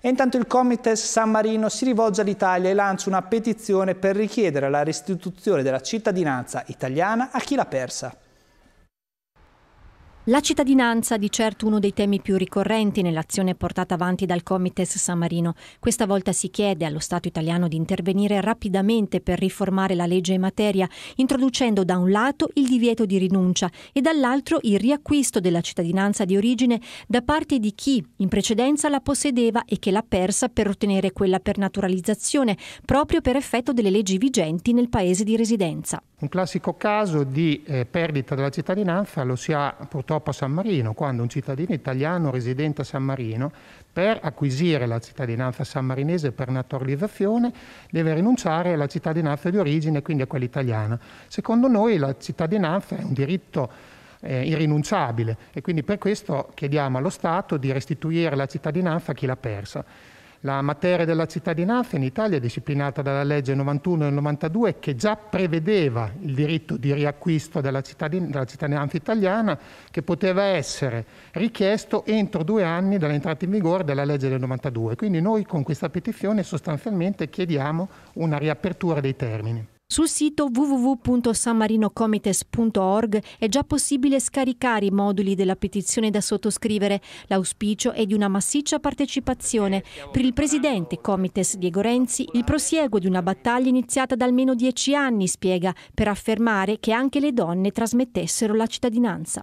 E intanto il Comites San Marino si rivolge all'Italia e lancia una petizione per richiedere la restituzione della cittadinanza italiana a chi l'ha persa. La cittadinanza di certo uno dei temi più ricorrenti nell'azione portata avanti dal Comites San Marino. Questa volta si chiede allo Stato italiano di intervenire rapidamente per riformare la legge in materia, introducendo da un lato il divieto di rinuncia e dall'altro il riacquisto della cittadinanza di origine da parte di chi in precedenza la possedeva e che l'ha persa per ottenere quella per naturalizzazione, proprio per effetto delle leggi vigenti nel paese di residenza. Un classico caso di eh, perdita della cittadinanza lo si ha purtroppo purtroppo a San Marino, quando un cittadino italiano residente a San Marino, per acquisire la cittadinanza sammarinese per naturalizzazione, deve rinunciare alla cittadinanza di origine, quindi a quella italiana. Secondo noi la cittadinanza è un diritto eh, irrinunciabile e quindi per questo chiediamo allo Stato di restituire la cittadinanza a chi l'ha persa. La materia della cittadinanza in Italia è disciplinata dalla legge 91 del 92 che già prevedeva il diritto di riacquisto della, cittadin- della cittadinanza italiana che poteva essere richiesto entro due anni dall'entrata in vigore della legge del 92. Quindi noi con questa petizione sostanzialmente chiediamo una riapertura dei termini. Sul sito www.sanmarinocomites.org è già possibile scaricare i moduli della petizione da sottoscrivere. L'auspicio è di una massiccia partecipazione. Per il presidente Comites Diego Renzi, il prosieguo di una battaglia iniziata da almeno dieci anni, spiega, per affermare che anche le donne trasmettessero la cittadinanza.